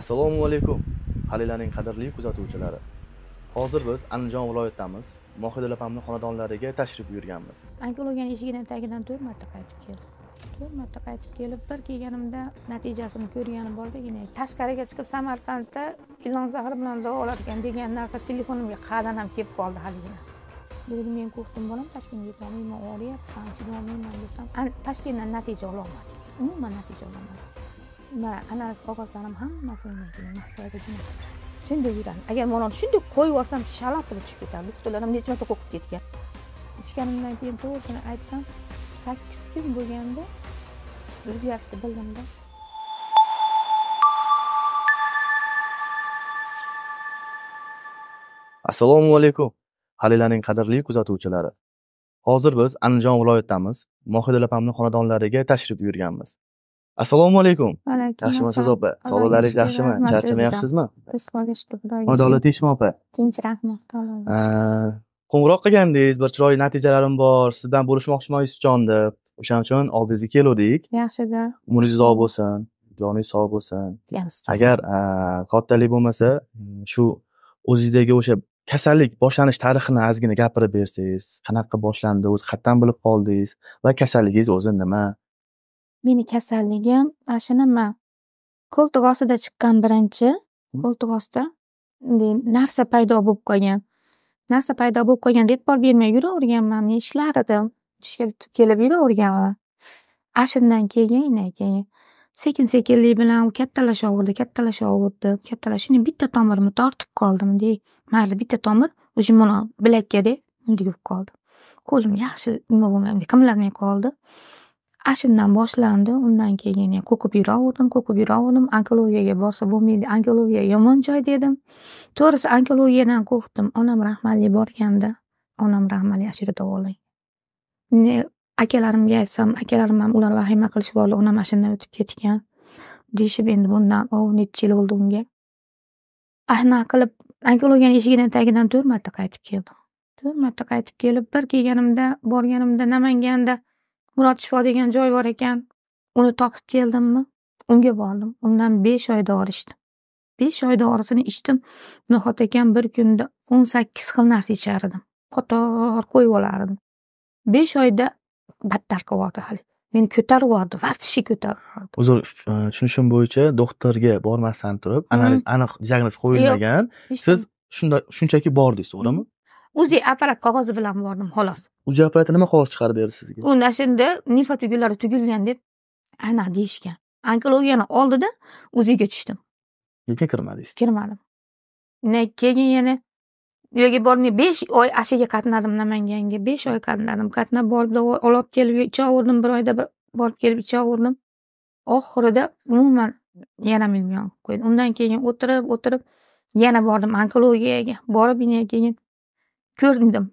assalomu alaykum halilaning qadrli kuzatuvchilari hozir biz andijon viloyatidamiz mohidil opamni xonadonlariga tashrif buyurganmiz Onkologiya eshigini tagidan to'rt marta qaytib keldim to'rt marta qaytib kelib bir kelganimda natijasini ko'rganim bordagina tashqariga chiqib samarqandda ilon zahri bilan davolatgan degan narsa telefonimga qa'dan ham kelib qoldi haligi narsa dedim men qo'rqdim bolam toshkentga yetolmayman og'riyapman chidolmayman desam toshkentdan natija ololmadik umuman natija ololmadik mana analiz qog'ozlarim hammasini keyin maskaga jo'natdim shunday yuradi agar mana uni shunday qo'yib yuborsam shalab bo'lib tushib ketadi butunlar ham necha marta qo'rqib ketgan ichganimdan keyin to'g'risini aytsam sakkiz kun bo'lganda o'zgarishni bildimda assalomu alaykum halilaning qadrli kuzatuvchilari hozir biz andijon viloyatidamiz mohidil opamni xonadonlariga tashrif buyurganmiz assalomu alaykum alaykum yaxshimisiz opa sog'liqlaringiz yaxshimi charchamayapsizmi xudoga shukur xudoga adolat eshimi opa tinch rahmat qo'ng'iroq qilgandingiz bir chiroyli natijalarim bor sizdan bo'lishmoqchiman yusufjon deb o'shaning uchun oldingizga keluvdik yaxshida umringiz uzoq bo'lsin joningiz sog' bo'lsin agar kattalik bo'lmasa hmm, shu o'zingizdagi o'sha kasallik boshlanish tarixini ozgina gapirib bersangiz qanaqa boshlandi o'zi qayerdan bilib qoldingiz va kasalligingiz o'zi nima Meni kasalligim ashina man qo'ltiq ostida chiqqan birinchi qo'ltiq ostida bunday narsa paydo bo'lib qolgan narsa paydo bo'lib qolgan e'tibor bermay yuraverganman men ishlar edim tushga kelib yuraverganman ashinadan keyin keyin sekin sekinlik bilan u kattalashaverdi kattalashaverdi kattalashib endi bitta tomirimni tortib qoldi bunday mayli bitta tomir уже bilakkada bunday bo'lib qoldi qo'lim yaxshi nima bo'lmay bunday qimirlamay qoldi Ashinadan boshlandi. Undan keyin qo'qib yuraverdim, qo'qib yuraverdim. Onkologiyaga borsa bo'lmaydi. Onkologiya yomon joy dedim. To'g'risi onkologiyadan qo'rqdim. Onam rahmatli borganda, onam rahmatli yerda davolangan. Akalarimga aytsam, akalarim ham ular vahima oldi Onam shundan o'tib ketgan deyishib endi bundan o necha yil bo'ldi unga. Ashuna qilib onkologiyani eshigidan tagidan to'rt marta qaytib keldim. To'rt marta qaytib kelib, bir kelganimda, borganimda Namanganda murod shifo degan joy bor ekan uni topib keldimmi unga bordim undan besh oy dori ichdim besh oy dorisini ichdim nahot ekan bir kunda o'n sakkiz xil narsa ichar edim qator qo'yib olardim besh oyda battar qilib yubordi hali meni ko'tarib yubordi вообще ko'tarib yubordi e, tushunishim bo'yicha doktorga bormasdan turib analiz aniq diagnoz qo'yilmagan siz shunday shunchaki bordingiz to'g'rimi uzi apparat qog'ozi bilan bordim xolos uzi apparati nima qog'oz chiqarib berdi sizga u shunda nifa tugunlari tugilgan deb ana deyishgan onkologiyani oldida uziga tushdim nega kirmadingiz kirmadim keyin yana u yerga borib besh oy ashaga qatnadim namanganga besh oy qatnadim qatnab borib olib kelib ichavurdim bir oyda bir borib kelib ichavurdim oxirida umuman yana million qo'ydi undan keyin o'tirib o'tirib yana bordim onkologiyaga borib keyin ko'rindim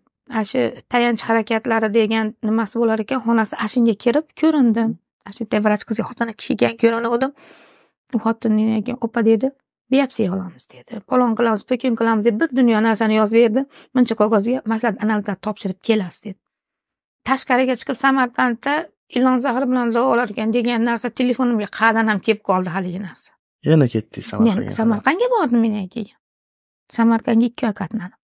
shu tayanch harakatlari degan nimasi bo'lar ekan xonasi ashinga kirib ko'rindim shu vrach qizga xotini kishiga ko'rinuvdim u xotini opa dedi biopsiya olamiz dedi palon qilamiz pokin qilamiz deb bir dunyo narsani yozib berdi buncha qog'ozga mana shularni analizlarni topshirib kelasiz dedi tashqariga chiqib samarqandda ilon zahri bilan davolar ekan degan narsa telefonimga qadan ham kelib qoldi haligi narsa yana ketdingiz samarqandga samarqandga bordim men keyin samarqandga ikki oy qatnadim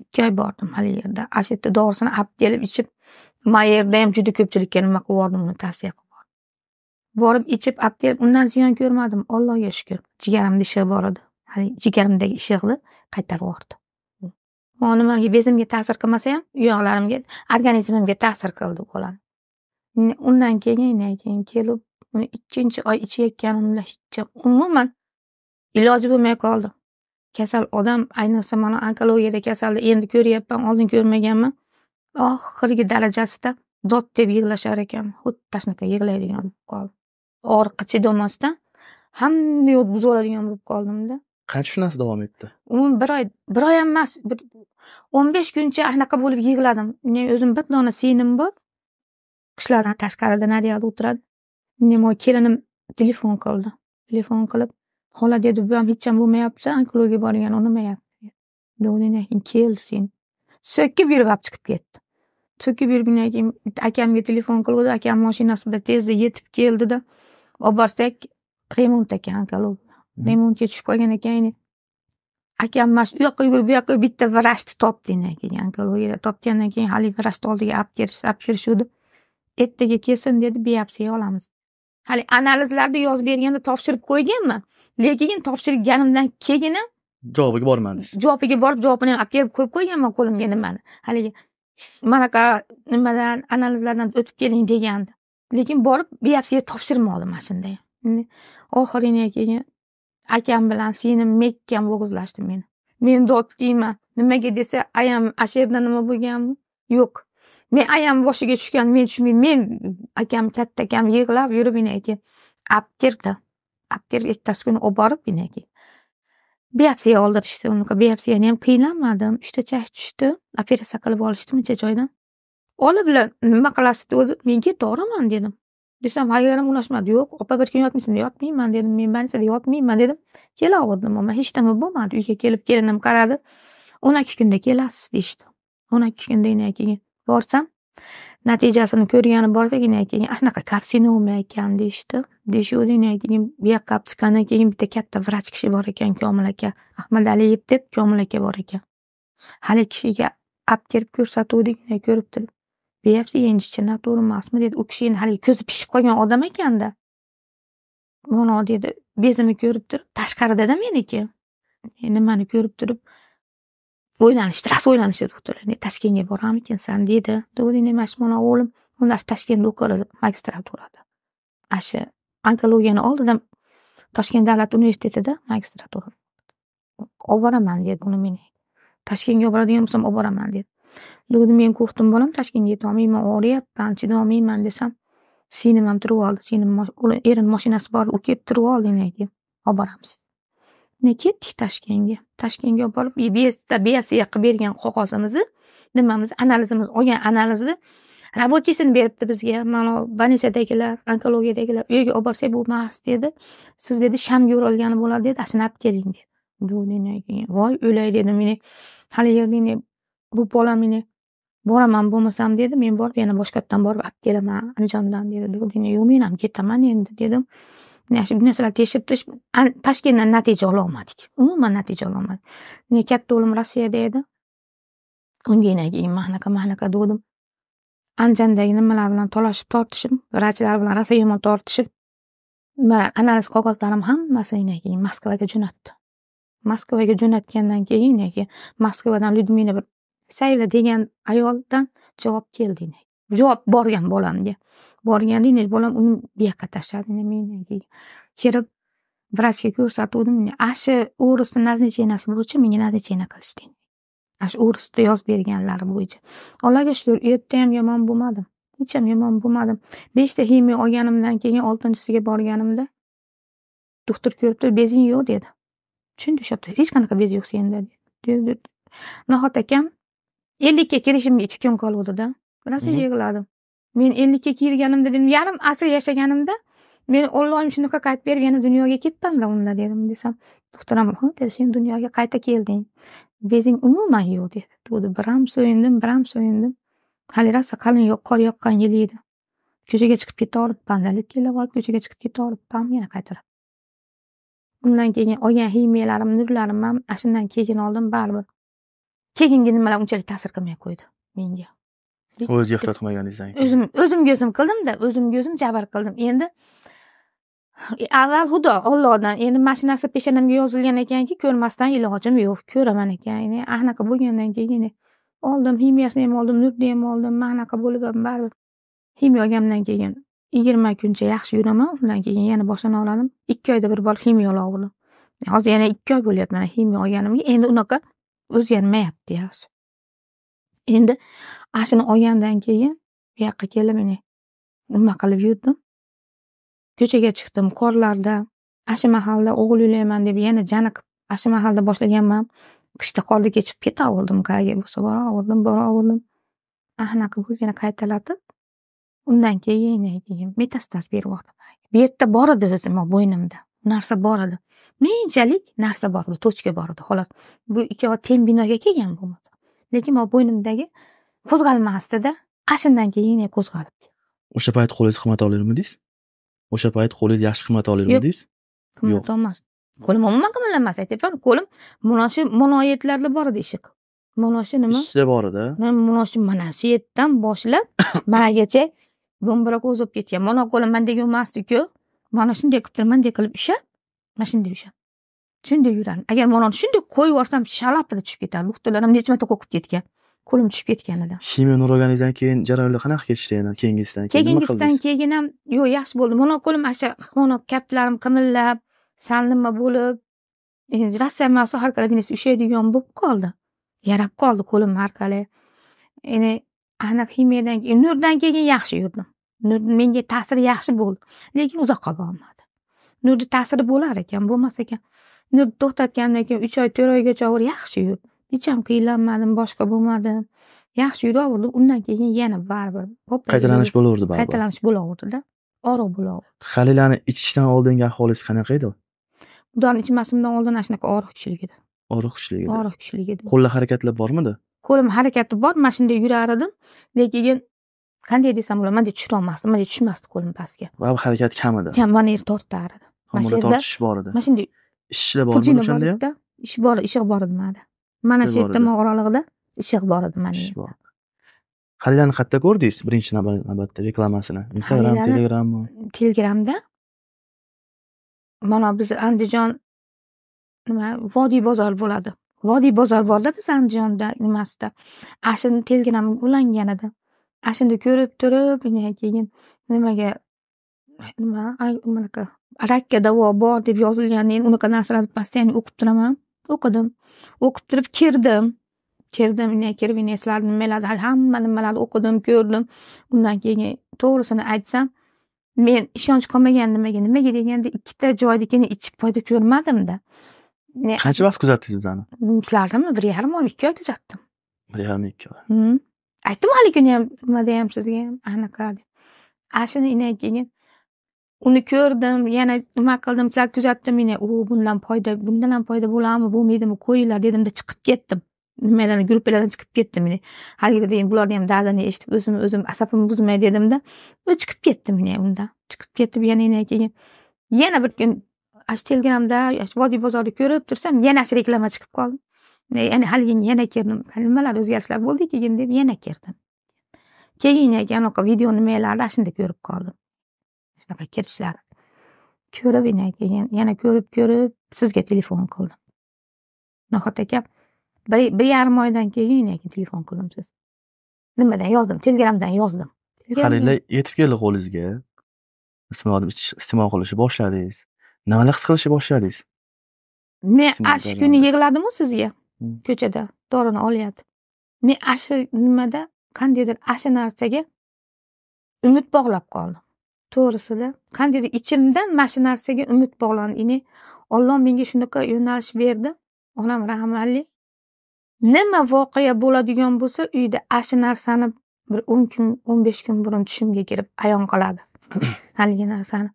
ikki oy bordim haligi yerda ana shu yerda dorisini olib kelib ichib ma yerda ham juda ko'pchilikka nima qilib yubordim uni tavsiya qilib borib ichib olib kelib undan ziyon ko'rmadim allohga shukur jigarimni ishig'i bor edi hali jigarimdagi ishiqni qaytarib yubordi bu nimamga bezimga ta'sir qilmasa ham uyoqlarimga organizmimga ta'sir qildi bolani undan keyin keyin kelib ikkinchi oy ichayotganimda hech umuman iloji bo'lmay qoldi kasal odam ayniqsa mana onkologiyada kasalni endi ko'ryapman oldin ko'rmaganman oxirgi darajasida dod deb yig'lashar ekan xuddi tashnaqa yig'laydigan bo'lib qoldim og'riqqa chidolmasdan hamma yo'q buzib yuboradigan bo'lib qoldimda qancha narsa davom etdi umuman bir oy bir oy ham emas bir o'n besh kuncha anaqa bo'lib yig'ladim men o'zim bir dona singlim bor qishloqdan tashqarida nariyada o'tiradi kelinim telefon qildi telefon qilib Xolaga hech ham bo'lmayapti onkologiya borgan unamayabdi. Dovdinakning kel sen. So'kib yurib chiqib ketdi. So'kib yurgandan keyin akamga telefon qiluvdi. Akam mashinasida tezda yetib keldida olib borsak remont ekan onkolog. Remontga tushib qolgan ekan. akam mana shu u yoqqa yugurib bu yoqqa bitta vrachni topdidan keyin onkologiyada topgandan keyin haligi vrachni oldiga olib kelishdi olib kelishuvdi ertaga kelsin dedi biopsiya olamiz hali analizlarda yozib berganda topshirib qo'yganman lekin topshirganimdan keyin javobiga bormadingiz javobiga borib javobini ham olib kelib qo'yib qo'yganman qo'limga nimani haligi manaqa nimadan analizlardan o'tib keling degandi lekin borib biopsiya oldim mana shunday oxiriga keyin akam bilan singlim mekkam bo'g'izlashdi meni men dod nimaga desa ayam yerda nima bo'lganmi yo'q men ayam boshiga tushgan men tushmayman men akam katta akam yig'lab yurib inoyga olib kirdi olib kirib ertasi kuni olib borib inoyga biopsiya oldirishdi unaqa biopsiyani ham qiynalmadim uchta chash tushdi operatsiya qilib olishdi muncha joydan olibla nima qilasiz dedi men ketoveraman dedim desam ayolim unashmadi yo'q opa bir kun yotmaysan yotmayman dedim men bolnitsada yotmayman dedim kelaverdim omma hech nima bo'lmadi uyga kelib kelinim qaradi o'n ikki kunda kelasiz deyishdi o'n ikki kunda keyin borsam natijasini ko'rgani bordagina keyin anaqa karsinoma ekan deyishdi deyishuvdidan keyin bu yoqqa olib chiqqandan keyin bitta katta vrach kishi bor ekan komil aka ahmadaliyev deb komil aka bor ekan haligi kishiga olib kelib ko'rsatuvdigina ko'rib turib endi endicha noto'g'ri emasmi dedi u kishi endi haligi ko'zi pishib qolgan odam ekanda mana dedi bezini ko'rib turib tashqaridada meniki nimani ko'rib turib o'ylanishdi rosa o'ylanishdi doktorlar toshkentga borarmikinsan dedi degandek mana shu mana o'g'lim unda shu toshkentda o'qidi magistraturada ana shu onkologiyani oldida toshkent davlat universitetida magistratura olib boraman dedi uni meni toshkentga olib boradigan bo'lsam olib boraman dedi degandim men qo'rqdim bolam toshkentga yetolmayman og'riyapman chidolmayman desam singlim ham turib oldi singlim erini mashinasi bor u kelib turib oldi olib boramiz nega ketdik toshkentga toshkentga olib borib bsda bfsga qilib bergan qog'ozimizni nimamiz analizimiz olgan analizini рабочийсini beribdi bizga mana больницadagilar onkologiyadagilar uyga olib borsak bu emas dedi siz dedi shamga o'ralgani bo'ladi dedi ashinab keling dedi bu voy o'lay dedi meni haligi bu bola meni boraman bo'lmasam dedi men borib yana boshqa borib olib kelaman andijondan dedi yo'q men ham ketaman endi dedim narsalar tekshirtirish toshkentdan natija ololmadik umuman natija ololmadik katta o'g'lim rossiyada edi unga keyin manaqa manaqa degandim andijondagi nimalar bilan tolashib tortishib vrachlar bilan rosa yomon tortishib nimalar analiz qog'ozlarim hammasini keyin moskvaga jo'natdi moskvaga jo'natgandan keyin moskvadan lyudmila bir sayla degan ayoldan javob keldi javob borgan bolamga borganda endi bolam uni bu yoqqa tashladi meni kelib vrachga ko'rsatuvdim shu o'risni назначениясi bo'yicha menga назначение qilishdi shu o'risda yozib berganlari bo'yicha allohga shukur u yerda ham yomon bo'lmadim hech ham yomon bo'lmadim beshta ximiya olganimdan keyin oltinchisiga borganimda doktor ko'rib bezing yo'q dedi tushundim o'sha hech qanaqa bez yo'q senda dedi akam ellikka kirishimga ikki kun qoluvdida rosa yig'ladim men ellikka kelganimda dedim yarim asr yashaganimda meni ollohim shunaqa qaytib berib yana dunyoga kelibmanda unda dedim desam doktor ammo dedi sen dunyoga qayta kelding bezing umuman yo'q dedi dedi biram so'yindim biram so'yindim hali rosa qalin qor yoqqan yil edi ko'chaga chiqib ketaveribman dalit kelib olib ko'chaga chiqib ketaveribman yana qaytarib undan keyin olgan himiyalarim nurlarim ham ana shundan keyin oldim baribir keyingi nimalar unchalik ta'sir qilmay qo'ydi menga o'zingiz ehtiyotmaganingizdan keyin o'zim o'zimga o'zim qildimda o'zimga o'zim jabr qildim endi avval xudo ollohdan endi mana shu narsa peshonamga yozilgan ekanki ko'rmasdan ilojim yo'q ko'raman ekan anaqa bo'lgandan keyin oldim ximiyasini ham oldim nurni ham oldim man anaqa bo'lib ham baribir ximiya olganimdan keyin yigirma kuncha yaxshi yuraman undan keyin yana boshlana oladim ikki oyda bir bor ximiya ola hozir yana ikki oy bo'lyapti mana ximiya olganimga endi unaqa o'zgarmayapti yaxshi Endi ashini olgandan keyin bu yoqqa kelib mene nima qilib yurdim ko'chaga chiqdim qorlarda ashu mahalda o'g'il uylayman deb yana janiqib ashu mahalda boshlaganman qishda qorda kechib ketaverdim qayerga bo'lsa boraverdim boraverdim anaqa bo'lib yana qaytalatib undan keyin keyin metastaz beribyubordi bu yerda bor edi o'zi bo'ynimda narsa bor edi menchalik narsa bor edi tochka bor edi xolos bu ikkovi teng binoga kelgan bo'lmasa lekin man bo'ynimdagi qo'zg'almasdida ashindan keyin yana e, qo'zg'aldi o'sha payt qo'lingiz qimmat ololmadingiz o'sha payt qo'lingiz yaxshi qimmat ololmadingiz qimmat olmas qo'lim umuman qimirlamasdi aytyapman qo'lim shu munoyitlarda bor edi mana munoshi nima ishda bor edi shu mana shu yerdan boshlab magacha bo'mbiroq o'zib ketgan mana qo'lim mandek emasdiku mana shunday qilib turib manday qilib ushlab mana shunday ushlab shunday yuradi agar man shunday qo'yib yuborsam shalapida tushib luxtalar ham necha marta qo'kib ketgan qo'lim tushib ketganidan shimyon o'raganingizdan keyin jarayonlar qanaqa ketishdi yana keyingisidan keyin keyingisidan keyin ham yo'q yaxshi bo'ldi mana qo'lim ana shu mana qimillab qimirlab sal nima bo'lib e, rossiya bir narsa ushlaydigan bo'lib qoldi yarab qoldi qo'lim qalay endi aniq himiyadan keyin nurdan keyin yaxshi yurdim nur menga ta'siri yaxshi bo'ldi lekin uzoqqa bormadi nurni ta'siri bo'lar ekan bo'lmas ekan to'xtatganimdan keyin uch oy to'rt oygacha ovur yaxshi yur ham qiynalmadim boshqa bo'lmadim yaxshi yuraverdim undan keyin yana baribir qaytalanish bo'laverdi baribir qaytalanish bo'laverdida og'riq bo'laverdi halilani ichishdan oldingi ahvolingiz qanaqa edi budoni ichmasimdan oldin ana shunaqa og'riq kuchlik edi og'riq kuchlik edi og'riq kuchlik edi qo'llar harakatlar bormidi qo'lim harakati bor mana shunday yurar edim lekin qanday desam bo'ladi manday tushirolmasdim manday tushmasdi qo'lim pastga va harakat kam edi kam mana yer tortardi mana shu yerda tortishish bor edi mana shunday ishi bormi o'shanda ham ish bor ishi bor nimada mana shu yerda oralig'ida ishi bor edi mana ish bor xaridani qayerda ko'rdingiz birinchi navbatda reklamasini instagram telegrammi telegramda mana biz andijon nima vodiy bozor bo'ladi vodiy bozor borda biz andijonda nimasida a shuni telegram ulangan edi ana shunda ko'rib turib keyin nimaga nima bunaqa rakka davo bor deb yozilgan men unaqa narsalarni постоянно o'qib turaman o'qidim o'qib turib kirdim kirdim kirib eslarni nimalarni hamma nimalarni o'qidim ko'rdim undan keyin to'g'risini aytsam men ishonch qolmagan nimaga nimaga deganda ikkita joynikini ichib foyda ko'rmadimda qancha vaqt kuzatdingiz bizani sizlarnimi bir yarim oy ikki oy kuzatdim bir yarim ikki oy aytdim haligi kuni ham nimada ham sizga ham anaqa deb ana shuni keyin uni ko'rdim yana nima qildim sal kuzatdim meni u bundan foyda bundan ham foyda bo'ladimi bo'lmaydimi qo'yinglar dedimda chiqib ketdim nimalarni gruppalardan chiqib ketdim men haligida deyin bularni ham dardini eshitib o'zimni o'zim asabimni buzmay dedimda chiqib ketdim men undan chiqib ketib yana keyin yana bir kun shu telegramda vodiy bozorni ko'rib tursam yana shu reklama chiqib qoldi ya'ni haligi yana kirdim nimalar o'zgarishlar bo'ldi keyin deb yana kirdim keyin anaqa video nimalarni shunda ko'rib qoldim shunaqa kirishlari ko'rib yana ko'rib ko'rib sizga telefon qildim nahot aka bir, bir yarim oydan keyin keyin telefon qildim siz nimadan yozdim telegramdan yozdim halinda yetib keldi qo'lingizga iste'mol qilishni boshladingiz nimalar his qilishni boshladingiz men ana shu kuni yig'ladimu sizga hmm. ko'chada dorini olyapti men ana shu nimada qandaydir ana shu narsaga umid bog'lab qoldim to'g'risida qandaydir ichimdan mana shu narsaga umid bog'landi ya'ni olloh menga shunaqa yo'nalish berdi onam rahmatli nima voqea bo'ladigan bo'lsa uyda ana shu narsani bir o'n kun o'n besh kun burun tushimga kirib ayon qiladi haligi narsani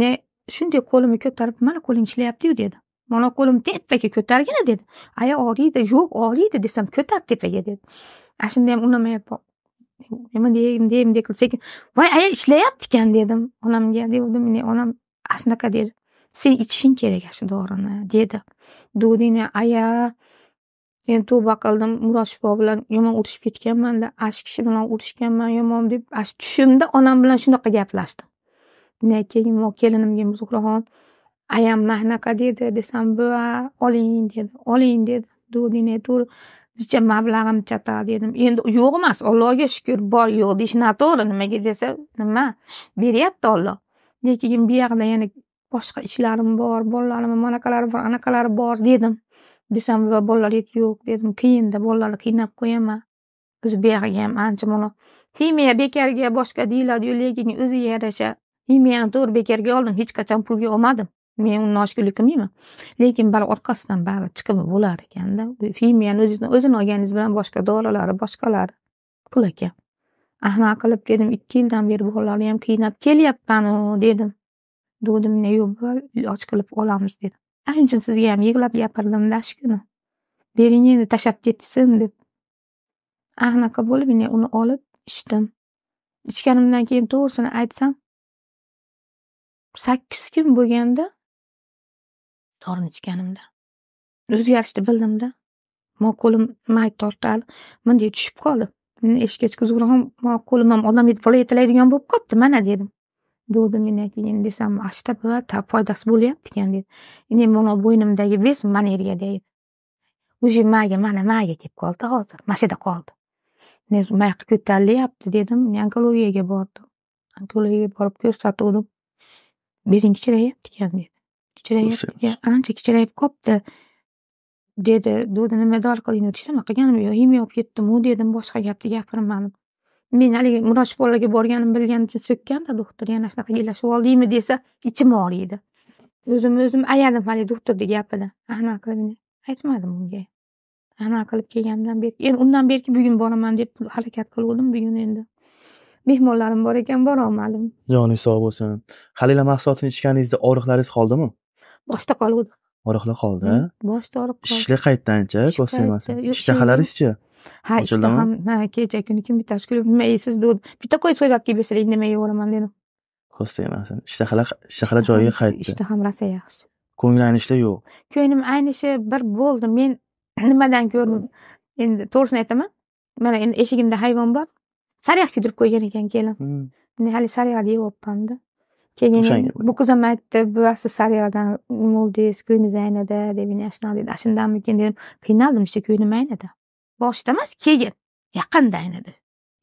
ne shunday qo'limni ko'tarib mana qo'ling ishlayaptiyu dedi mana qo'lim tepaga ko'targina dedi aya og'riydi yo'q og'riydi desam ko'tar tepaga dedi ana shunda ham unamayapman nima deyin deyin sekin voy aya ishlayapti ekan dedim onamga degandim onam ah, shunaqa dedi sen ichishing kerak shu dorini dedi degandina aya men tavba qildim murod shifo bilan yomon urishib ketganmanda a shu kishi bilan urishganman yomon deb a shu tushimda onam bilan shunaqa gaplashdim keyin kelinimga zuhraxon ayam mana anaqa dedi desam buva oling dedi oling dedi degandina bizcha mablag'im chatadi dedim endi yo'q emas allohga shukur bor yo'q deyish noto'g'ri nimaga desa nima beryapti olloh lekin bu yoqda yana boshqa ishlarim bor bolalarim anaqalari bor anaqalari bor dedim desam va bolalar aytdi yo'q dedim keyinda bolalarni qiynab qo'yaman o'zi buyog'iga ham ancha mana ximiya bekorga boshqa deyiladiyu lekin o'ziga yarasha himiyani to'g'ri bekorga oldim hech qachon pulga olmadim men uni noshukurlik qilmayman lekin baribir orqasidan baribir chiqimi bo'lar ekanda femiyani o'zini o'zini olganingiz bilan boshqa dorilari boshqalari pul ekan ahna qilib dedim ikki yildan beri bolalarni ham qiynab kelyapmanu dedim dudimni yo'q och qilib olamiz dedi shuning uchun sizga ham yig'lab gapirdimda shu kuni bering endi tashlab ketsin deb anaqa bo'lib men uni olib ichdim ichganimdan keyin to'g'risini aytsam sakkiz kun bo'lganda dorini ichganimda o'zgarishni bildimda man qo'lim may tortalib bunday tushib qoldi eshikka chiqizgura ham qo'lim ham odam yetib bola yetalaydigan bo'lib qolibdi mana dedim dovdim keyin desam ashta buva foydasi bo'lyapti ekan dedi endi mana bo'ynimdagi bez mana yerga deydi уже mayga mana mayga kelib qoldi hozir mana shu yerda qoldi mayoqqa ko'tarilyapti dedim onkologiyaga bordim onkologiyaga borib ko'rsatuvdim bezing kichrayapti ekan dedi kichrayib ancha kichrayib qolibdi dedi dodini medal qilingni nima qilganim yo'q yem olib ketdimu dedim boshqa gapni gapirmadim men haligi murashib bolaga borganimni bilgani uchun so'kkanda doktor yana shunaqa yillashib oldingmi desa ichim og'riydi o'zimni o'zim ayadim haligi doktorni gapidan anaqa qilib aytmadim unga anaqa qilib kelganimdan beri endi undan berki bugun boraman deb harakat qilgandim bugun endi mehmonlarim bor ekan borolmadim joning sog' bo'lsin halila mahsulotini ichganingizda og'riqlaringiz qoldimi boshda qolg'ud og'riqlar qoldi hm, boshda oriq qoldi ishlar qaytdan chi kostyumasi ishtahalaringizchi ha ishta ham ha kecha kuni kim bittasi kulib nima yeysiz deb bitta qo'y olib kelib bersalar indamay yeyveraman dedim kostyumasin ishtahalar ishtahalar joyiga qaytdi ham rosa yaxshi ko'ngil aynishlar yo'q ko'nglim aynishi bir bo'ldi men nimadan ko'rdim endi to'g'risini aytaman mana endi eshigimda hayvon bor sariyog' kuydirib qo'ygan ekan kelin hm. hali sariyog'ni olibmanda keyin bu qizim aytdi buvasi sariyerdan muldis kuy deb yashnal dedi shundanmikin dedim qiynaldim shu kuyni maynida boshida emas keyin yaqinda aynidi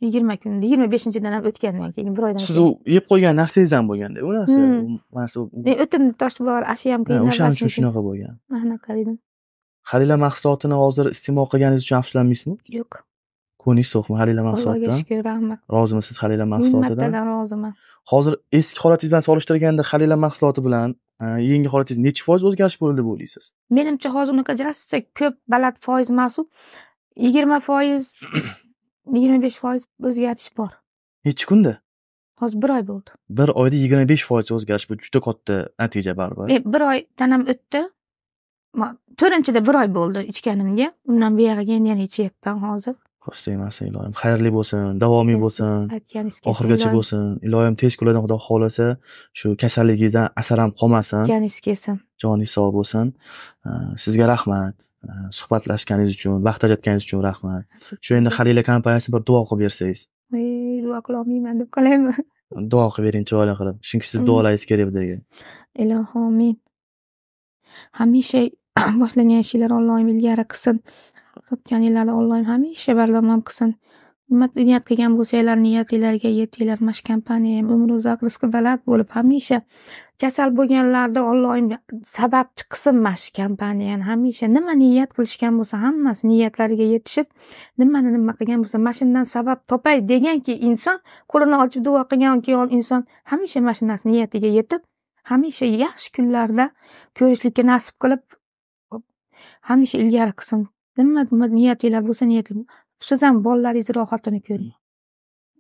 yigirma kunda yigirma beshinchidan ham o'tgandan keyin bir oydan siz u yeb qo'ygan narsangizdan bo'lganda u narsa o'timni toshib bor ham qiyin o'shaning uchun shunaqa bo'lgan anaqa dedim halila mahsulotini hozir iste'mol qilganingiz uchun afsuslanmaysizmi yo'q ko'ning so'qmi halila mahsulotidan allohga shukur rahmat siz halila mahsulotidan ming martadan roziman hozir eski holatingiz bilan solishtirganda halila mahsuloti bilan e, yangi holatingiz necha foiz o'zgarish bo'ldi deb o'ylaysiz menimcha hozir unaqa ajratsa ko'p baland foiz emas yigirma foiz yigirma besh foiz o'zgarish bor nechi kunda hozir bir oy bo'ldi bir oyda yigirma besh foiz o'zgarish bu juda katta natija baribir e, bir oy tanam o'tdi to'rtinchida bir oy bo'ldi ichganimga undan buyog'iga yana ichyapman hozir ko'rsa emas iloyim xayrli bo'lsin davomiy bo'lsin oxirigacha bo'lsin iloyim tez kunlardan xudo xohlasa shu kasalligingizdan asar ham qolmasin aytganingiz kelsin joningiz sog' bo'lsin sizga rahmat suhbatlashganingiz uchun vaqt ajratganingiz uchun rahmat shu endi halila kompaniyasi bir duo qilib bersangiz duo olmayman deb qolaymi duo qilib bering chiroyli qilib chunki siz duolaringiz kerak bizlarga ilohi omin hamisha boshlangan ishinglar olloyim ilgari qilsin qilayotgan ilari Allohim hamisha bardavom qilsin. Nima niyat qilgan bo'lsanglar, niyatinglarga yetinglar. Mash kompaniyam umri uzoq, rizqi baland bo'lib hamisha kasal bo'lganlarda Allohim sababchi qilsin mash kompaniyani. Hamisha nima niyat qilishgan bo'lsa, hammasi niyatlariga yetishib, nimani nima qilgan bo'lsa, mashindan sabab topay deganki, inson qo'lini ochib duo qilgan keyin inson hamisha narsa niyatiga yetib, hamisha yaxshi kunlarda ko'rishlikka nasib qilib hamisha ilgari qilsin nima niyatinglar bo'lsa niyat xususan bolalaringiz rohatini ko'ring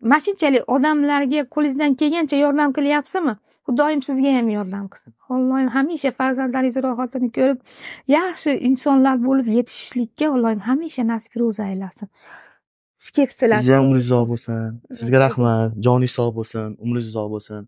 mm. shunchalik odamlarga qo'lingizdan kelgancha yordam qilyapsizmi xudo doim sizga ham yordam qilsin allohim hamisha farzandlaringizni rohatini ko'rib yaxshi insonlar bo'lib yetishishlikka allohim hamisha nasib ro'za aylasin kelibsizlar siz ham umringiz uzoq bo'lsin sizga rahmat joningiz sog' bo'lsin umringiz uzoq bo'lsin